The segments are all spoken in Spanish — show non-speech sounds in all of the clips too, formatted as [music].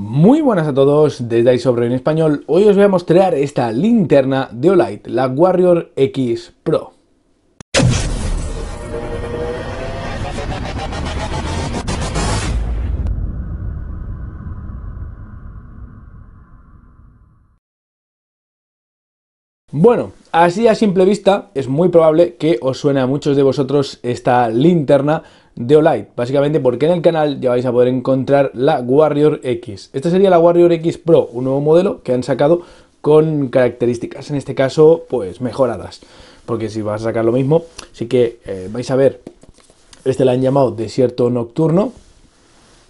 Muy buenas a todos, desde sobre en español. Hoy os voy a mostrar esta linterna de Olight, la Warrior X Pro. Bueno, así a simple vista es muy probable que os suene a muchos de vosotros esta linterna, de Olight, básicamente porque en el canal ya vais a poder encontrar la Warrior X. Esta sería la Warrior X Pro, un nuevo modelo que han sacado con características, en este caso, pues mejoradas. Porque si vas a sacar lo mismo, sí que eh, vais a ver, este la han llamado desierto nocturno,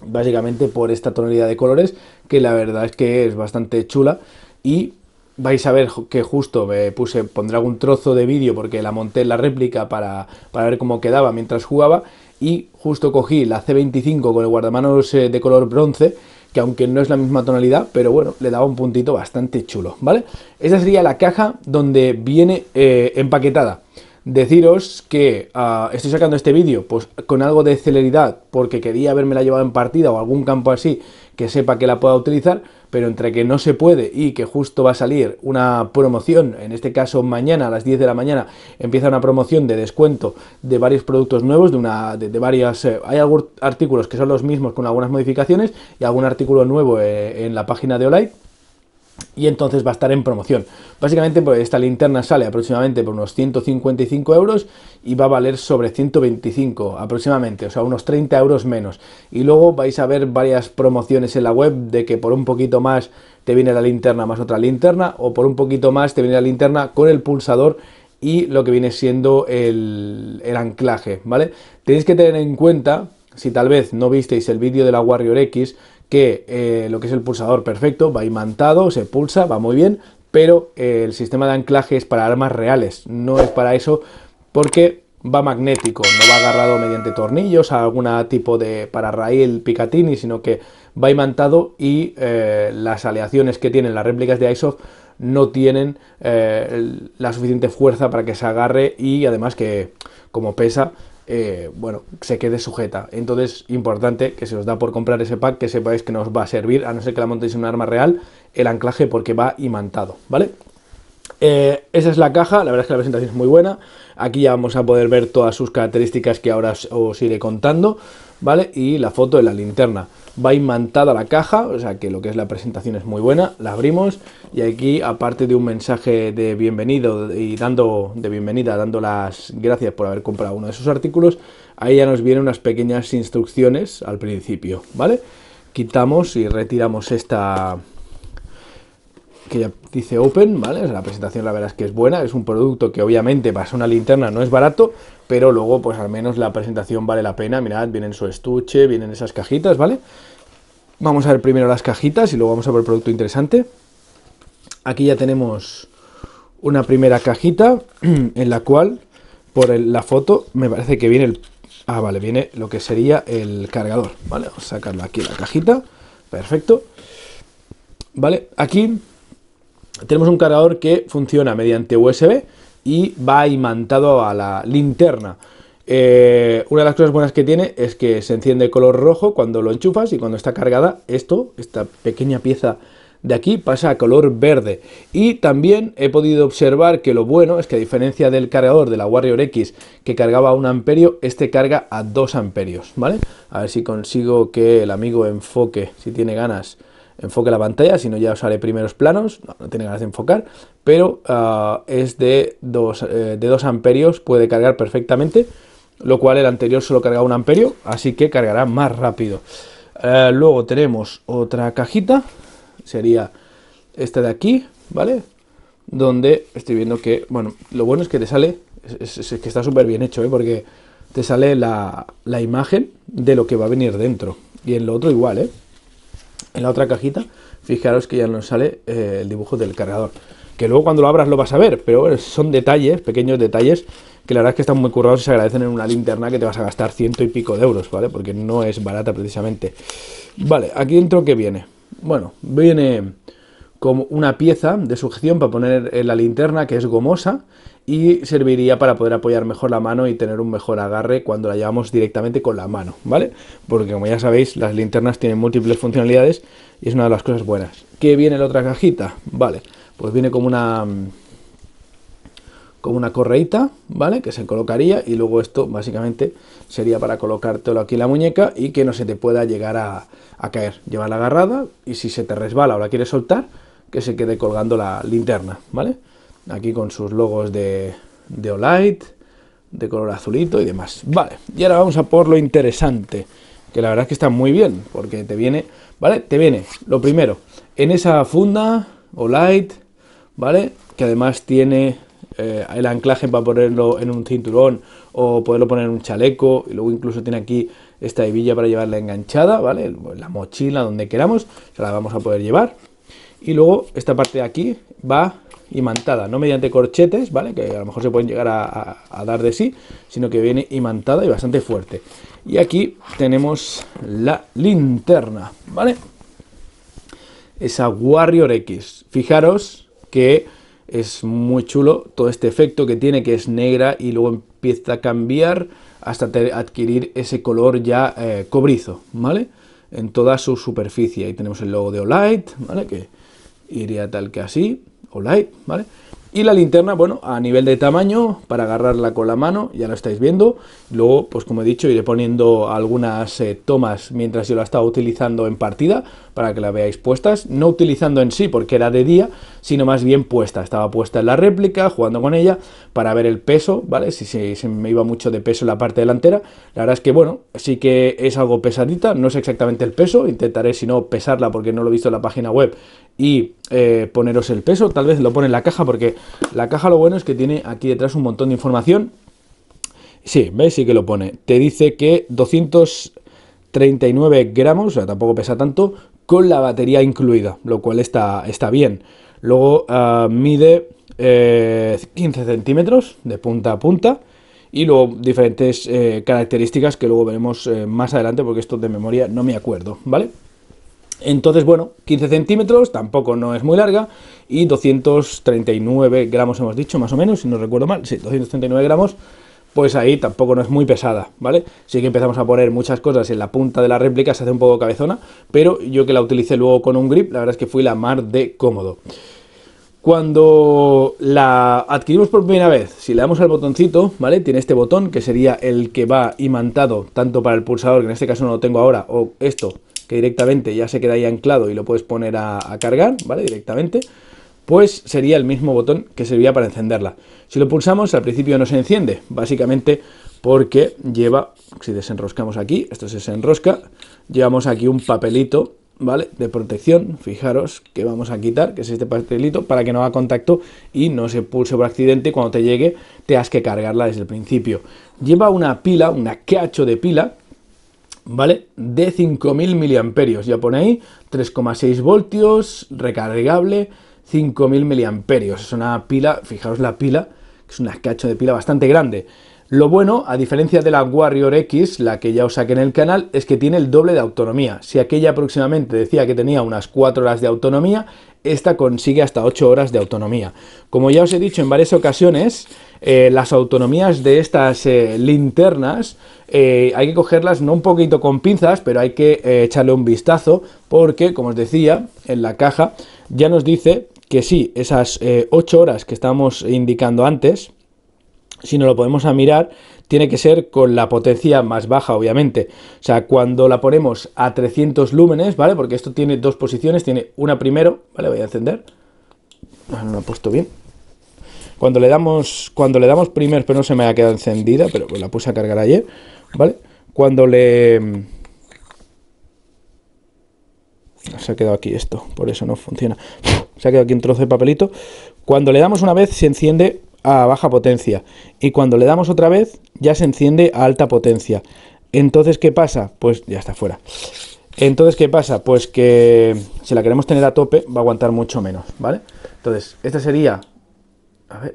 básicamente por esta tonalidad de colores, que la verdad es que es bastante chula y vais a ver que justo me puse, pondré algún trozo de vídeo porque la monté en la réplica para, ver cómo quedaba mientras jugaba y justo cogí la C25 con el guardamanos eh, de color bronce que aunque no es la misma tonalidad, pero bueno, le daba un puntito bastante chulo, ¿vale? Esa sería la caja donde viene eh, empaquetada. Deciros que ah, estoy sacando este vídeo pues, con algo de celeridad porque quería haberme la llevado en partida o algún campo así que sepa que la pueda utilizar, pero entre que no se puede y que justo va a salir una promoción, en este caso mañana a las 10 de la mañana empieza una promoción de descuento de varios productos nuevos, de, una, de, varias, eh, hay algunos artículos que son los mismos con algunas modificaciones y algún artículo nuevo eh, en la página de Olay y entonces va a estar en promoción. Básicamente pues, esta linterna sale aproximadamente por unos 155 euros y va a valer sobre 125 aproximadamente, o sea unos 30 euros menos. Y luego vais a ver varias promociones en la web de que por un poquito más te viene la linterna más otra linterna o por un poquito más te viene la linterna con el pulsador y lo que viene siendo el, anclaje, ¿vale? Tenéis que tener en cuenta, si tal vez no visteis el vídeo de la Warrior X, que eh, lo que es el pulsador perfecto va imantado, se pulsa, va muy bien, pero eh, el sistema de anclaje es para armas reales, no es para eso porque va magnético, no va agarrado mediante tornillos a algún tipo de pararraíl picatini, sino que va imantado y eh, las aleaciones que tienen las réplicas de ISOF no tienen la suficiente fuerza para que se agarre y además que como pesa eh, bueno, se quede sujeta. Entonces, importante que se os da por comprar ese pack, que sepáis que nos va a servir, a no ser que la montéis en un arma real, el anclaje porque va imantado, ¿vale? Eh, esa es la caja, la verdad es que la presentación es muy buena. Aquí ya vamos a poder ver todas sus características que ahora os, iré contando, ¿vale? Y la foto de la linterna. Va imantada la caja, o sea que lo que es la presentación es muy buena. La abrimos y aquí, aparte de un mensaje de bienvenido y dando de bienvenida, dando las gracias por haber comprado uno de sus artículos, ahí ya nos vienen unas pequeñas instrucciones al principio, ¿vale? Quitamos y retiramos esta, que ya dice Open, ¿vale? La presentación la verdad es que es buena, es un producto que obviamente para una linterna no es barato, pero luego pues al menos la presentación vale la pena, mirad, vienen su estuche, vienen esas cajitas, ¿vale? Vamos a ver primero las cajitas y luego vamos a ver el producto interesante. Aquí ya tenemos una primera cajita [clears throat] en la cual por la foto me parece que viene el... Ah, vale, viene lo que sería el cargador, ¿vale? Vamos a sacarlo aquí la cajita, perfecto. Vale, aquí tenemos un cargador que funciona mediante USB y va imantado a la linterna. Eh, una de las cosas buenas que tiene es que se enciende color rojo cuando lo enchufas y cuando está cargada esto, esta pequeña pieza de aquí pasa a color verde. Y también he podido observar que lo bueno es que a diferencia del cargador de la Warrior X que cargaba a 1 amperio, este carga a 2 amperios, ¿vale? A ver si consigo que el amigo enfoque, si tiene ganas, enfoque la pantalla, si no ya sale primeros planos, no, tiene ganas de enfocar, pero ah, es de 2, eh, de 2 amperios, puede cargar perfectamente, lo cual el anterior solo cargaba 1 amperio, así que cargará más rápido. Eh, luego tenemos otra cajita, sería esta de aquí, ¿vale? Donde estoy viendo que, bueno, lo bueno es que te sale, es, que está súper bien hecho, ¿eh? Porque te sale la, la imagen de lo que va a venir dentro. Y en lo otro igual, ¿eh? En la otra cajita, fijaros que ya nos sale eh, el dibujo del cargador. Que luego cuando lo abras lo vas a ver, pero son detalles, pequeños detalles, que la verdad es que están muy currados y se agradecen en una linterna que te vas a gastar ciento y pico de euros, ¿vale? Porque no es barata precisamente. Vale, aquí dentro que viene. Bueno, viene como una pieza de sujeción para poner la linterna que es gomosa y serviría para poder apoyar mejor la mano y tener un mejor agarre cuando la llevamos directamente con la mano, ¿vale? Porque como ya sabéis, las linternas tienen múltiples funcionalidades y es una de las cosas buenas. ¿Qué viene la otra cajita? Vale, pues viene como una como una correita, ¿vale? Que se colocaría y luego esto básicamente sería para colocártelo aquí en la muñeca y que no se te pueda llegar a, a caer. Llevarla agarrada y si se te resbala o la quieres soltar, que se quede colgando la linterna, ¿vale? aquí con sus logos de, de Olight, de color azulito y demás. Vale, y ahora vamos a por lo interesante, que la verdad es que está muy bien, porque te viene, ¿vale? Te viene, lo primero, en esa funda Olight, ¿vale? Que además tiene eh, el anclaje para ponerlo en un cinturón o poderlo poner en un chaleco, y luego incluso tiene aquí esta hebilla para llevarla enganchada, ¿vale? La mochila, donde queramos, se la vamos a poder llevar. Y luego esta parte de aquí va imantada, no mediante corchetes, ¿vale? Que a lo mejor se pueden llegar a, dar de sí, sino que viene imantada y bastante fuerte. Y aquí tenemos la linterna, ¿vale? Esa Warrior X. Fijaros que es muy chulo todo este efecto que tiene, que es negra y luego empieza a cambiar hasta adquirir ese color ya eh, cobrizo, ¿vale? En toda su superficie. Ahí tenemos el logo de Olight, ¿vale? Que iría tal que así o ¿vale? Y la linterna, bueno, a nivel de tamaño, para agarrarla con la mano, ya lo estáis viendo. Luego, pues como he dicho, iré poniendo algunas eh, tomas mientras yo la estaba utilizando en partida, para que la veáis puestas. No utilizando en sí, porque era de día, sino más bien puesta. Estaba puesta en la réplica, jugando con ella, para ver el peso, ¿vale? Si se me iba mucho de peso en la parte delantera. La verdad es que, bueno, sí que es algo pesadita, no sé exactamente el peso. Intentaré, si no, pesarla, porque no lo he visto en la página web. Y eh, poneros el peso, tal vez lo pone en la caja, porque la caja lo bueno es que tiene aquí detrás un montón de información. Sí, veis, Sí que lo pone. Te dice que 239 gramos, o sea, tampoco pesa tanto, con la batería incluida, lo cual está, está bien. Luego ah, mide 15 eh, centímetros de punta a punta y luego diferentes eh, características que luego veremos más adelante porque esto de memoria no me acuerdo, ¿vale? Entonces, bueno, 15 centímetros, tampoco no es muy larga, y 239 gramos hemos dicho, más o menos, si no recuerdo mal, sí, 239 gramos, pues ahí tampoco no es muy pesada, ¿vale? Sí que empezamos a poner muchas cosas en la punta de la réplica, se hace un poco cabezona, pero yo que la utilicé luego con un grip, la verdad es que fui la mar de cómodo. Cuando la adquirimos por primera vez, si le damos al botoncito, ¿vale? Tiene este botón que sería el que va imantado tanto para el pulsador, que en este caso no lo tengo ahora, o esto, que directamente ya se queda ahí anclado y lo puedes poner a, cargar, ¿vale? Directamente, pues sería el mismo botón que servía para encenderla. Si lo pulsamos, al principio no se enciende, básicamente porque lleva, si desenroscamos aquí, esto se desenrosca, llevamos aquí un papelito, ¿vale? De protección, fijaros que vamos a quitar, que es este papelito, para que no haga contacto y no se pulse por accidente cuando te llegue te has que cargarla desde el principio. Lleva una pila, una cacho de pila, ¿vale? De 5.000 miliamperios. Ya pone ahí 3,6 voltios, recargable, 5.000 miliamperios. Es una pila, fijaros la pila, que es una cacho de pila bastante grande. Lo bueno, a diferencia de la Warrior X, la que ya os saqué en el canal, es que tiene el doble de autonomía. Si aquella aproximadamente decía que tenía unas 4 horas de autonomía, esta consigue hasta 8 horas de autonomía. Como ya os he dicho en varias ocasiones, eh, las autonomías de estas eh, linternas eh, hay que cogerlas no un poquito con pinzas, pero hay que eh, echarle un vistazo porque, como os decía, en la caja ya nos dice que sí, esas 8 eh, horas que estamos indicando antes, si no lo podemos a mirar, tiene que ser con la potencia más baja, obviamente. O sea, cuando la ponemos a 300 lúmenes, ¿vale? Porque esto tiene dos posiciones, tiene una primero, ¿vale? Voy a encender. Ah, no lo he puesto bien. Cuando le damos, cuando le damos primer, pero no se me ha quedado encendida, pero pues la puse a cargar ayer, ¿vale? Cuando le... Mm, se ha quedado aquí esto, por eso no funciona. Se ha quedado aquí un trozo de papelito. Cuando le damos una vez se enciende a baja potencia y cuando le damos otra vez ya se enciende a alta potencia. Entonces, ¿qué pasa? Pues ya está fuera. Entonces, ¿qué pasa? Pues que si la queremos tener a tope, va a aguantar mucho menos, ¿vale? Entonces, esta sería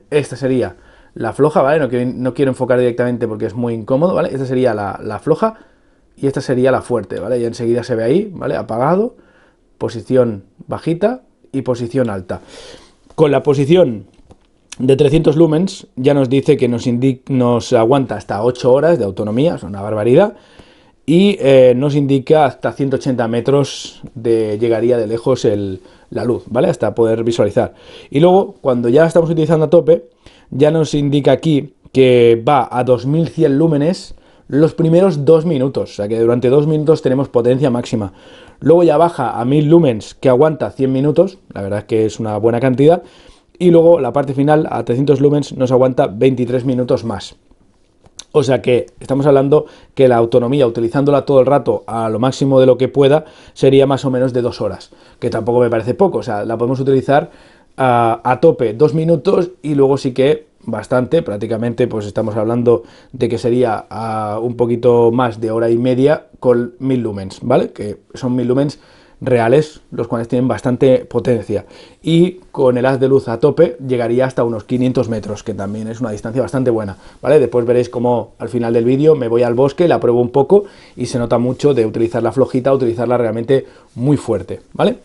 esta sería la floja, ¿vale? No quiero, enfocar directamente porque es muy incómodo, ¿vale? Esta sería la, floja y esta sería la fuerte, ¿vale? Y enseguida se ve ahí, ¿vale? Apagado, posición bajita y posición alta. Con la posición de 300 lumens ya nos dice que nos, nos aguanta hasta 8 horas de autonomía, es una barbaridad, y eh, nos indica hasta 180 metros de llegaría de lejos el, la luz, ¿vale? Hasta poder visualizar. Y luego, cuando ya estamos utilizando a tope, ya nos indica aquí que va a 2100 lúmenes los primeros dos minutos, o sea que durante dos minutos tenemos potencia máxima. Luego ya baja a 1000 lúmenes que aguanta 100 minutos, la verdad que es una buena cantidad. Y luego la parte final a 300 lúmenes nos aguanta 23 minutos más. O sea que estamos hablando que la autonomía, utilizándola todo el rato a lo máximo de lo que pueda, sería más o menos de dos horas, que tampoco me parece poco. O sea, la podemos utilizar a, tope dos minutos y luego sí que bastante, prácticamente pues estamos hablando de que sería un poquito más de hora y media con mil lumens, ¿vale? Que son mil lumens reales, los cuales tienen bastante potencia. Y con el haz de luz a tope llegaría hasta unos 500 metros, que también es una distancia bastante buena. ¿vale? Después veréis cómo al final del vídeo me voy al bosque, la pruebo un poco y se nota mucho de utilizar la flojita, utilizarla realmente muy fuerte. ¿vale?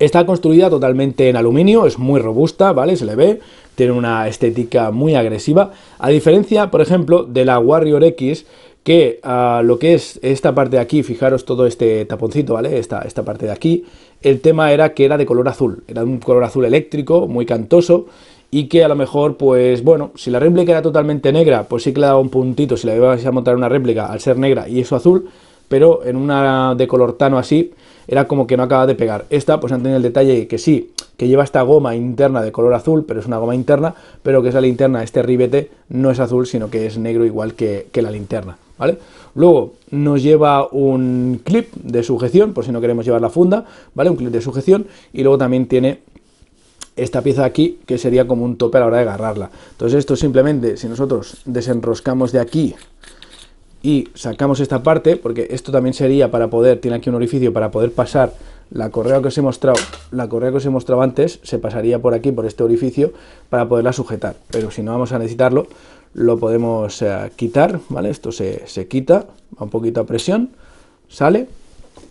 Está construida totalmente en aluminio, es muy robusta, ¿vale? Se le ve, tiene una estética muy agresiva. A diferencia, por ejemplo, de la Warrior X, que ah, lo que es esta parte de aquí, fijaros todo este taponcito, ¿vale? Esta, esta parte de aquí, el tema era que era de color azul, era un color azul eléctrico, muy cantoso, y que a lo mejor, pues bueno, si la réplica era totalmente negra, pues sí que le daba un puntito si la ibas a montar una réplica al ser negra y eso azul, pero en una de color tano así, era como que no acaba de pegar. Esta, pues han tenido el detalle que sí, que lleva esta goma interna de color azul, pero es una goma interna, pero que esa linterna, este ribete, no es azul, sino que es negro igual que la linterna. Luego nos lleva un clip de sujeción, por si no queremos llevar la funda, ¿vale? Un clip de sujeción y luego también tiene esta pieza aquí que sería como un tope a la hora de agarrarla. Entonces esto simplemente, si nosotros desenroscamos de aquí y sacamos esta parte, porque esto también sería para poder, tiene aquí un orificio para poder pasar la correa que os he mostrado, la correa que os he mostrado antes, se pasaría por aquí, por este orificio, para poderla sujetar. Pero si no vamos a necesitarlo, lo podemos eh, quitar, ¿vale? Esto se, quita, va un poquito a presión, sale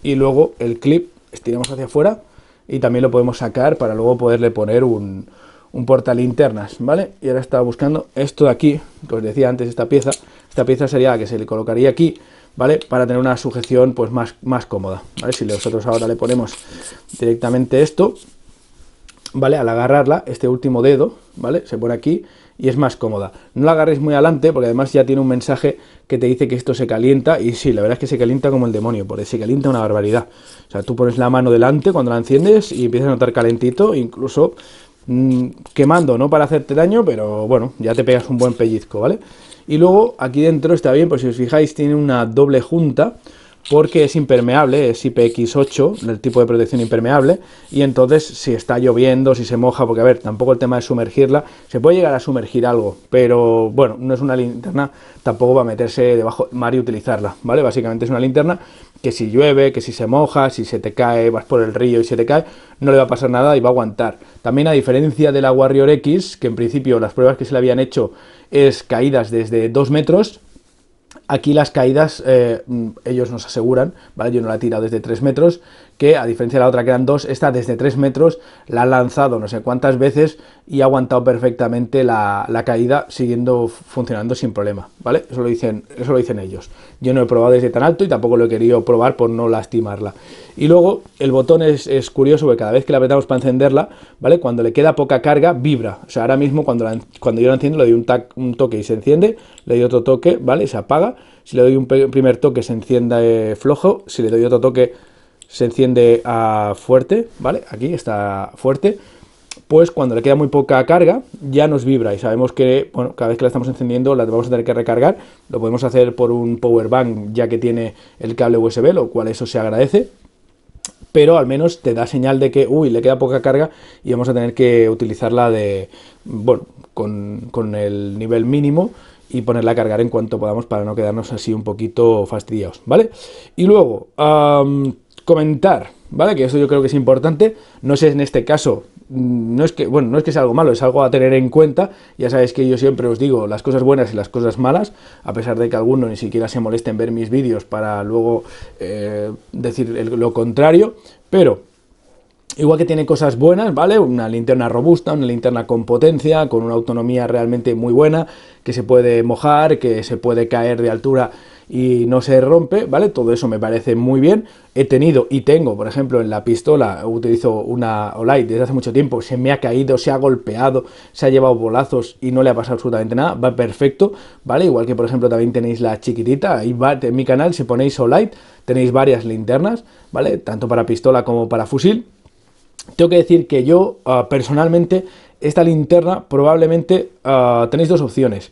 y luego el clip estiramos hacia afuera y también lo podemos sacar para luego poderle poner un, un internas. ¿vale? Y ahora estaba buscando esto de aquí, que os decía antes, esta pieza, esta pieza sería la que se le colocaría aquí, ¿vale? Para tener una sujeción pues más, más cómoda, ¿vale? Si nosotros ahora le ponemos directamente esto, ¿vale? Al agarrarla, este último dedo, ¿vale? Se pone aquí y es más cómoda. No la agarréis muy adelante porque además ya tiene un mensaje que te dice que esto se calienta y sí, la verdad es que se calienta como el demonio, porque se calienta una barbaridad. O sea, tú pones la mano delante cuando la enciendes y empiezas a notar calentito, incluso mm, quemando, no para hacerte daño, pero bueno, ya te pegas un buen pellizco, ¿vale? Y luego aquí dentro está bien, pues si os fijáis tiene una doble junta, porque es impermeable, es IPX8, el tipo de protección impermeable, y entonces si está lloviendo, si se moja, porque a ver, tampoco el tema es sumergirla, se puede llegar a sumergir algo, pero bueno, no es una linterna, tampoco va a meterse debajo del mar y utilizarla, ¿vale? Básicamente es una linterna que si llueve, que si se moja, si se te cae, vas por el río y se te cae, no le va a pasar nada y va a aguantar. También a diferencia de la Warrior X, que en principio las pruebas que se le habían hecho es caídas desde 2 metros, Aquí las caídas, eh, mm, ellos nos aseguran, ¿vale? Yo no la he tirado desde 3 metros, que a diferencia de la otra que eran dos, esta desde 3 metros la ha lanzado no sé cuántas veces y ha aguantado perfectamente la, caída siguiendo funcionando sin problema, ¿vale? Eso lo, dicen, eso lo dicen ellos. Yo no he probado desde tan alto y tampoco lo he querido probar por no lastimarla. Y luego el botón es, curioso porque cada vez que la apretamos para encenderla, ¿vale? Cuando le queda poca carga, vibra. O sea, ahora mismo cuando, cuando yo la enciendo le doy un, un toque y se enciende, le doy otro toque, ¿vale? Y se apaga. Si le doy un primer toque se enciende eh, flojo, si le doy otro toque se enciende a ah, fuerte, ¿vale? Aquí está fuerte. Pues cuando le queda muy poca carga, ya nos vibra y sabemos que, bueno, cada vez que la estamos encendiendo la vamos a tener que recargar. Lo podemos hacer por un power bank ya que tiene el cable USB, lo cual eso se agradece. Pero al menos te da señal de que, uy, le queda poca carga y vamos a tener que utilizarla de, bueno, con, el nivel mínimo y ponerla a cargar en cuanto podamos para no quedarnos así un poquito fastidiados, ¿vale? Y luego, Comentar, ¿vale? Que eso yo creo que es importante. No sé en este caso, mm, no es que, bueno, no es que sea algo malo, es algo a tener en cuenta. Ya sabéis que yo siempre os digo las cosas buenas y las cosas malas, a pesar de que algunos ni siquiera se molesten ver mis vídeos para luego eh, decir lo contrario. Pero Igual que tiene cosas buenas, ¿vale? Una linterna robusta, una linterna con potencia, con una autonomía realmente muy buena, que se puede mojar, que se puede caer de altura y no se rompe, ¿vale? Todo eso me parece muy bien. He tenido y tengo, por ejemplo, en la pistola, utilizo una Olight desde hace mucho tiempo, se me ha caído, se ha golpeado, se ha llevado bolazos y no le ha pasado absolutamente nada, va perfecto, ¿vale? Igual que, por ejemplo, también tenéis la chiquitita, ahí va, en mi canal, si ponéis Olight, tenéis varias linternas, ¿vale? Tanto para pistola como para fusil. Tengo que decir que yo, ah, personalmente, esta linterna probablemente ah, tenéis dos opciones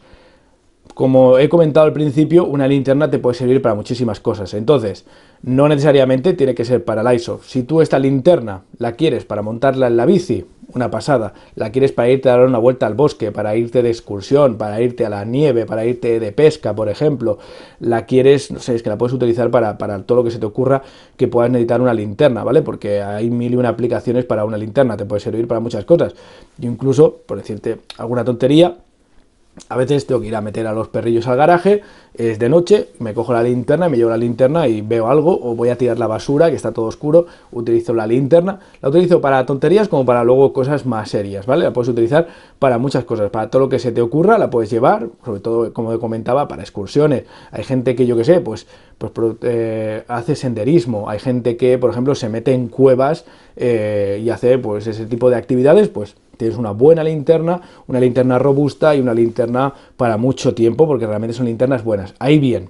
como he comentado al principio, una linterna te puede servir para muchísimas cosas. Entonces, no necesariamente tiene que ser para el ISO. Si tú esta linterna la quieres para montarla en la bici, una pasada, la quieres para irte a dar una vuelta al bosque, para irte de excursión, para irte a la nieve, para irte de pesca, por ejemplo, la quieres, no sé, es que la puedes utilizar para, para todo lo que se te ocurra que puedas necesitar una linterna, ¿vale? Porque hay mil y una aplicaciones para una linterna, te puede servir para muchas cosas. Yo incluso, por decirte alguna tontería, a veces tengo que ir a meter a los perrillos al garaje, es de noche, me cojo la linterna, me llevo la linterna y veo algo, o voy a tirar la basura, que está todo oscuro, utilizo la linterna, la utilizo para tonterías como para luego cosas más serias, ¿vale? La puedes utilizar para muchas cosas, para todo lo que se te ocurra, la puedes llevar, sobre todo, como comentaba, para excursiones. Hay gente que, yo que sé, pues, pues eh, hace senderismo, hay gente que, por ejemplo, se mete en cuevas eh, y hace pues ese tipo de actividades, pues Tienes una buena linterna, una linterna robusta y una linterna para mucho tiempo, porque realmente son linternas buenas. Ahí bien.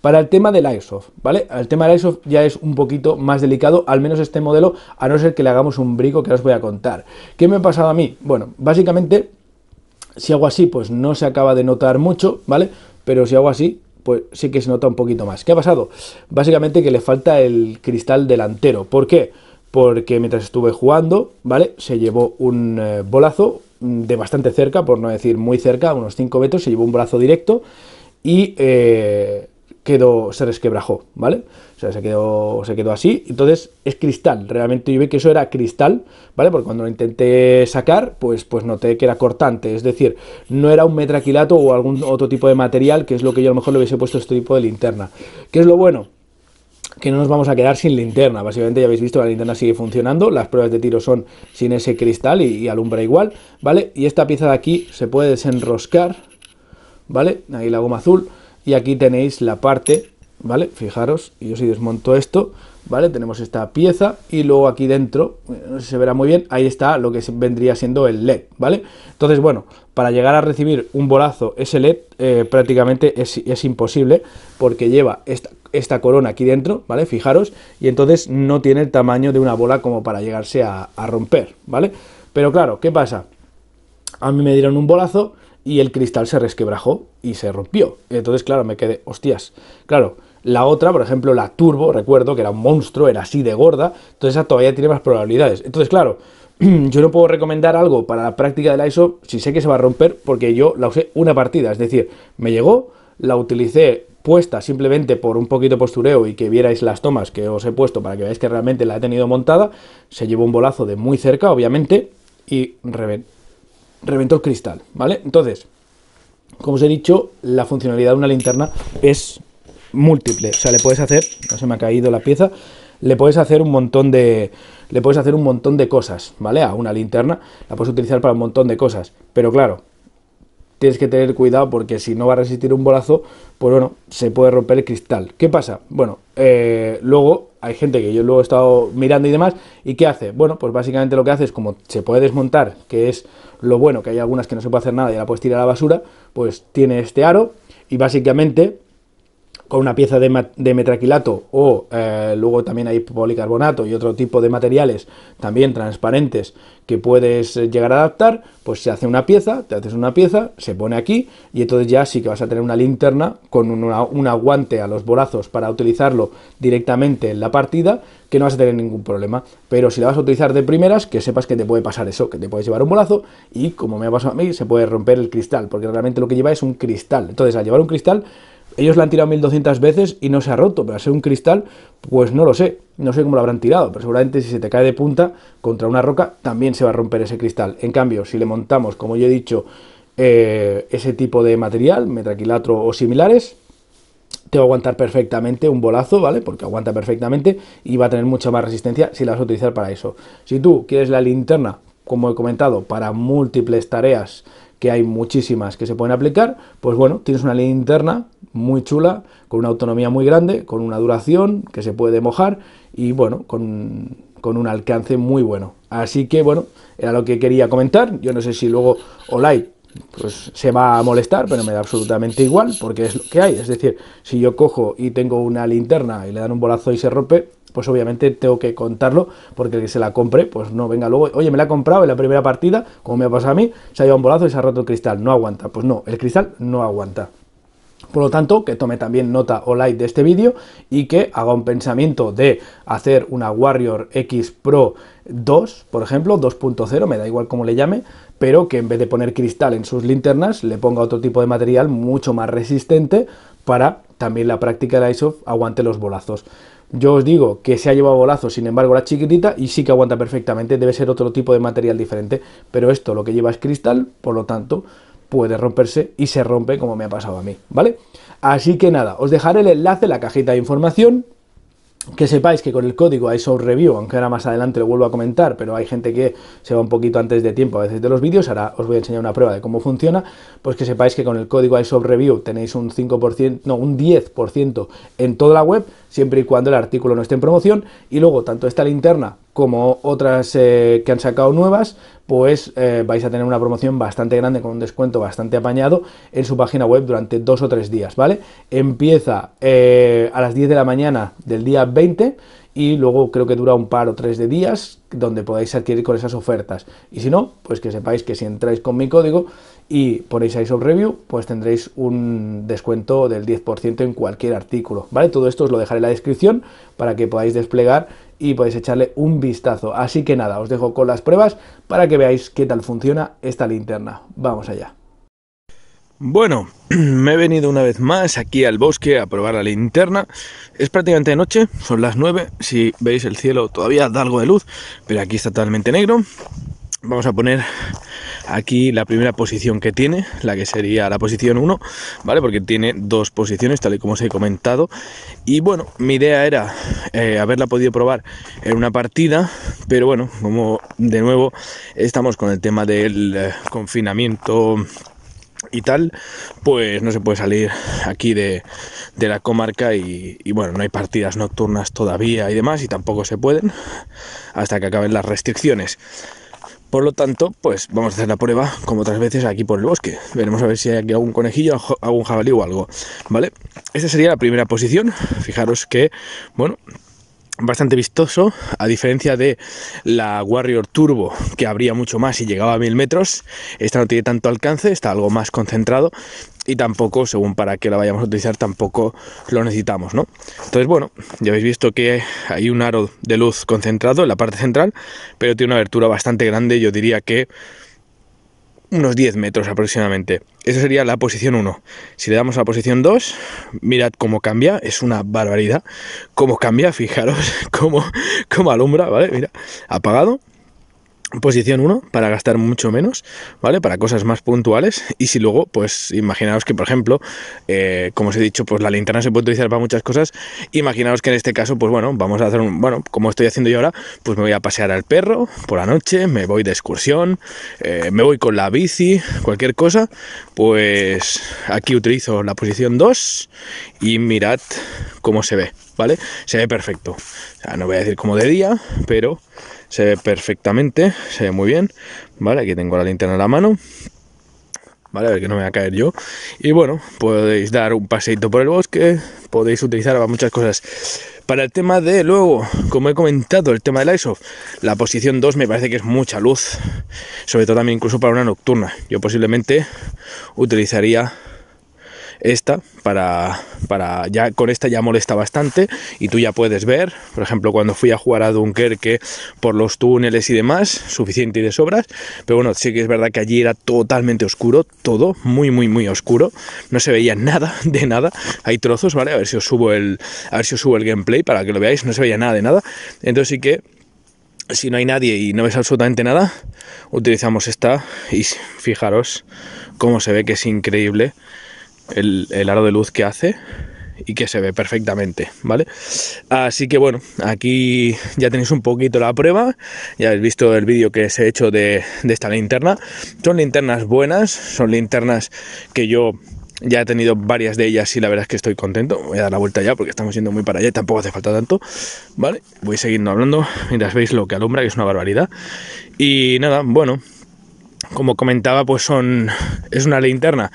Para el tema del ISOF, ¿vale? El tema del ISOF ya es un poquito más delicado, al menos este modelo, a no ser que le hagamos un brico que os voy a contar. ¿Qué me ha pasado a mí? Bueno, básicamente, si hago así, pues no se acaba de notar mucho, ¿vale? Pero si hago así, pues sí que se nota un poquito más. ¿Qué ha pasado? Básicamente que le falta el cristal delantero. ¿Por qué? porque mientras estuve jugando, ¿vale? Se llevó un eh, bolazo mm, de bastante cerca, por no decir muy cerca, unos 5 metros, se llevó un brazo directo y eh, quedó, se resquebrajó, ¿vale? O sea, se quedó, se quedó así, entonces es cristal, realmente yo vi que eso era cristal, ¿vale? Porque cuando lo intenté sacar, pues, pues noté que era cortante, es decir, no era un metraquilato o algún otro tipo de material, que es lo que yo a lo mejor le hubiese puesto este tipo de linterna. ¿Qué es lo bueno? que no nos vamos a quedar sin linterna. Básicamente ya habéis visto, la linterna sigue funcionando, las pruebas de tiro son sin ese cristal y, alumbra igual, ¿vale? Y esta pieza de aquí se puede desenroscar, ¿vale? Ahí la goma azul y aquí tenéis la parte ¿vale? Fijaros, y yo si desmonto esto, ¿vale? Tenemos esta pieza y luego aquí dentro, eh, no sé se verá muy bien, ahí está lo que vendría siendo el LED, ¿vale? Entonces, bueno, para llegar a recibir un bolazo ese LED eh, prácticamente es, imposible porque lleva esta, esta, corona aquí dentro, ¿vale? Fijaros, y entonces no tiene el tamaño de una bola como para llegarse a, a romper, ¿vale? Pero claro, ¿qué pasa? A mí me dieron un bolazo y el cristal se resquebrajó y se rompió. Entonces, claro, me quedé, hostias, claro, la otra, por ejemplo, la Turbo, recuerdo que era un monstruo, era así de gorda, entonces esa todavía tiene más probabilidades. Entonces, claro, [clears throat] yo no puedo recomendar algo para la práctica del ISO si sé que se va a romper porque yo la usé una partida, es decir, me llegó, la utilicé puesta simplemente por un poquito postureo y que vierais las tomas que os he puesto para que veáis que realmente la he tenido montada, se llevó un bolazo de muy cerca, obviamente, y reventó el cristal, ¿vale? Entonces, como os he dicho, la funcionalidad de una linterna es múltiple. O sea, le puedes hacer, no se me ha caído la pieza, le puedes hacer un montón de, le puedes hacer un montón de cosas, ¿vale? A una linterna la puedes utilizar para un montón de cosas, pero claro, tienes que tener cuidado porque si no va a resistir un bolazo, pues bueno, se puede romper el cristal. ¿Qué pasa? Bueno, eh, luego hay gente que yo luego he estado mirando y demás, ¿y qué hace? Bueno, pues básicamente lo que hace es como se puede desmontar, que es lo bueno, que hay algunas que no se puede hacer nada y la puedes tirar a la basura, pues tiene este aro y básicamente con una pieza de, metraquilato o eh, luego también hay policarbonato y otro tipo de materiales también transparentes que puedes eh, llegar a adaptar, pues se hace una pieza, te haces una pieza, se pone aquí y entonces ya sí que vas a tener una linterna con un aguante a los bolazos para utilizarlo directamente en la partida, que no vas a tener ningún problema. Pero si la vas a utilizar de primeras, que sepas que te puede pasar eso, que te puedes llevar un bolazo y como me ha pasado a mí, se puede romper el cristal, porque realmente lo que lleva es un cristal. Entonces al llevar un cristal ellos la han tirado 1200 veces y no se ha roto, pero a ser un cristal, pues no lo sé, no sé cómo lo habrán tirado, pero seguramente si se te cae de punta contra una roca también se va a romper ese cristal. En cambio, si le montamos, como yo he dicho, eh, ese tipo de material, metraquilatro o similares, te va a aguantar perfectamente un bolazo, ¿vale? Porque aguanta perfectamente y va a tener mucha más resistencia si la vas a utilizar para eso. Si tú quieres la linterna, como he comentado, para múltiples tareas, que hay muchísimas que se pueden aplicar, pues bueno, tienes una linterna muy chula, con una autonomía muy grande, con una duración que se puede mojar y bueno, con, un alcance muy bueno. Así que bueno, era lo que quería comentar. Yo no sé si luego Olay pues se va a molestar, pero me da absolutamente igual porque es lo que hay. Es decir, si yo cojo y tengo una linterna y le dan un bolazo y se rompe, pues obviamente tengo que contarlo, porque el que se la compre, pues no venga luego, oye, me la ha comprado en la primera partida, como me ha pasado a mí, se ha llevado un bolazo y se ha roto el cristal, no aguanta, pues no, el cristal no aguanta. Por lo tanto, que tome también nota o like de este vídeo y que haga un pensamiento de hacer una Warrior X Pro 2, por ejemplo, 2.0, me da igual cómo le llame, pero que en vez de poner cristal en sus linternas, le ponga otro tipo de material mucho más resistente para también la práctica de la ISOF aguante los bolazos. Yo os digo que se ha llevado bolazo, sin embargo, la chiquitita y sí que aguanta perfectamente. Debe ser otro tipo de material diferente. Pero esto lo que lleva es cristal, por lo tanto, puede romperse y se rompe como me ha pasado a mí, ¿vale? Así que nada, os dejaré el enlace en la cajita de información que sepáis que con el código review aunque ahora más adelante lo vuelvo a comentar, pero hay gente que se va un poquito antes de tiempo a veces de los vídeos, ahora os voy a enseñar una prueba de cómo funciona, pues que sepáis que con el código review tenéis un 5%, no, un 10% en toda la web, siempre y cuando el artículo no esté en promoción, y luego tanto esta linterna como otras eh, que han sacado nuevas, pues eh, vais a tener una promoción bastante grande con un descuento bastante apañado en su página web durante dos o tres días, ¿vale? Empieza eh, a las 10 de la mañana del día 20 y luego creo que dura un par o tres de días donde podáis adquirir con esas ofertas. Y si no, pues que sepáis que si entráis con mi código y ponéis ahí review, pues tendréis un descuento del 10% en cualquier artículo, ¿vale? Todo esto os lo dejaré en la descripción para que podáis desplegar y podéis echarle un vistazo. Así que nada, os dejo con las pruebas para que veáis qué tal funciona esta linterna. Vamos allá. Bueno, [clears throat] me he venido una vez más aquí al bosque a probar la linterna. Es prácticamente noche, son las 9. Si veis el cielo todavía da algo de luz, pero aquí está totalmente negro. Vamos a poner Aquí la primera posición que tiene, la que sería la posición 1, ¿vale? Porque tiene dos posiciones, tal y como os he comentado. Y bueno, mi idea era eh, haberla podido probar en una partida, pero bueno, como de nuevo estamos con el tema del eh, confinamiento y tal, pues no se puede salir aquí de, la comarca y, bueno, no hay partidas nocturnas todavía y demás y tampoco se pueden hasta que acaben las restricciones. Por lo tanto, pues vamos a hacer la prueba, como otras veces, aquí por el bosque. Veremos a ver si hay algún conejillo, algún jabalí o algo. ¿Vale? Esta sería la primera posición. Fijaros que, bueno, bastante vistoso, a diferencia de la Warrior Turbo, que abría mucho más y llegaba a mil metros, esta no tiene tanto alcance, está algo más concentrado y tampoco, según para que la vayamos a utilizar, tampoco lo necesitamos, ¿no? Entonces, bueno, ya habéis visto que hay un aro de luz concentrado en la parte central, pero tiene una abertura bastante grande, yo diría que unos 10 metros aproximadamente. Eso sería la posición 1. Si le damos a la posición 2, mirad cómo cambia, es una barbaridad. Cómo cambia, fijaros [laughs] cómo, cómo alumbra, ¿vale? Mira, apagado posición 1 para gastar mucho menos, ¿vale? Para cosas más puntuales. Y si luego, pues imaginaos que, por ejemplo, eh, como os he dicho, pues la linterna se puede utilizar para muchas cosas. Imaginaos que en este caso, pues bueno, vamos a hacer un. Bueno, como estoy haciendo yo ahora, pues me voy a pasear al perro por la noche, me voy de excursión, eh, me voy con la bici, cualquier cosa. Pues aquí utilizo la posición 2 y mirad cómo se ve. ¿vale? Se ve perfecto. no voy a decir como de día, pero se ve perfectamente, se ve muy bien, ¿vale? Aquí tengo la linterna en la mano. ¿Vale? A ver que no me voy a caer yo. Y bueno, podéis dar un paseito por el bosque, podéis utilizar muchas cosas. Para el tema de luego, como he comentado, el tema del ISOF, la posición 2 me parece que es mucha luz, sobre todo también incluso para una nocturna. Yo posiblemente utilizaría esta para, ya con esta ya molesta bastante y tú ya puedes ver, por ejemplo, cuando fui a jugar a Dunkerque por los túneles y demás, suficiente y de sobras, pero bueno, sí que es verdad que allí era totalmente oscuro, todo muy muy muy oscuro, no se veía nada [laughs] de nada, hay trozos, ¿vale? A ver si os subo el a ver si os subo el gameplay para que lo veáis, no se veía nada de nada. Entonces sí que si no hay nadie y no ves absolutamente nada, utilizamos esta y fijaros cómo se ve que es increíble el, aro de luz que hace y que se ve perfectamente, ¿vale? Así que bueno, aquí ya tenéis un poquito la prueba, ya habéis visto el vídeo que os he hecho de, esta linterna. Son linternas buenas, son linternas que yo ya he tenido varias de ellas y la verdad es que estoy contento. Voy a dar la vuelta ya porque estamos yendo muy para allá, tampoco hace falta tanto, ¿vale? Voy siguiendo hablando mientras veis lo que alumbra, que es una barbaridad. Y nada, bueno, como comentaba, pues son es una linterna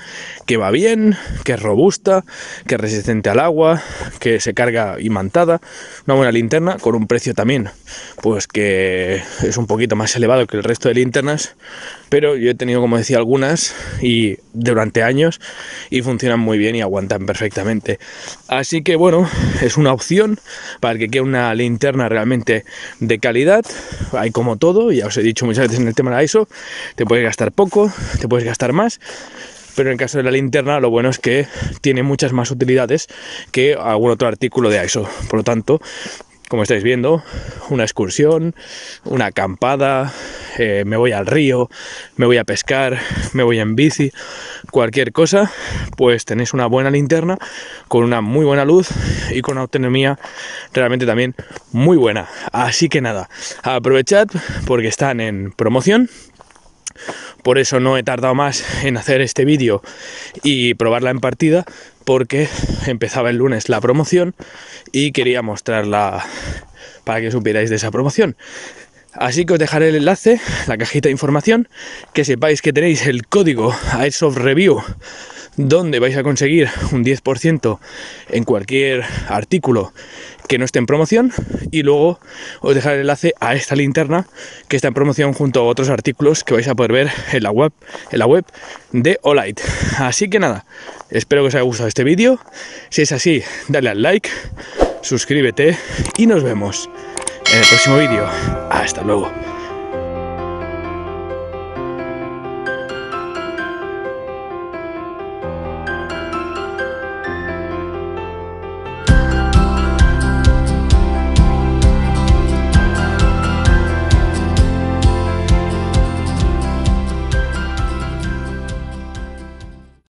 que va bien, que es robusta, que es resistente al agua, que se carga imantada, una buena linterna con un precio también, pues que es un poquito más elevado que el resto de linternas, pero yo he tenido, como decía, algunas y durante años y funcionan muy bien y aguantan perfectamente. Así que bueno, es una opción para que quede una linterna realmente de calidad. Hay como todo, ya os he dicho muchas veces en el tema de la ISO, te puedes gastar poco, te puedes gastar más pero en el caso de la linterna lo bueno es que tiene muchas más utilidades que algún otro artículo de ISO. Por lo tanto, como estáis viendo, una excursión, una acampada, eh, me voy al río, me voy a pescar, me voy en bici, cualquier cosa, pues tenéis una buena linterna con una muy buena luz y con autonomía realmente también muy buena. Así que nada, aprovechad porque están en promoción. Por eso no he tardado más en hacer este vídeo y probarla en partida, porque empezaba el lunes la promoción y quería mostrarla para que supierais de esa promoción. Así que os dejaré el enlace, la cajita de información, que sepáis que tenéis el código Airsoft Review, donde vais a conseguir un 10% en cualquier artículo que no esté en promoción y luego os dejaré el enlace a esta linterna que está en promoción junto a otros artículos que vais a poder ver en la web, en la web de Olight. Así que nada, espero que os haya gustado este vídeo. Si es así, dale al like, suscríbete y nos vemos en el próximo vídeo. Hasta luego.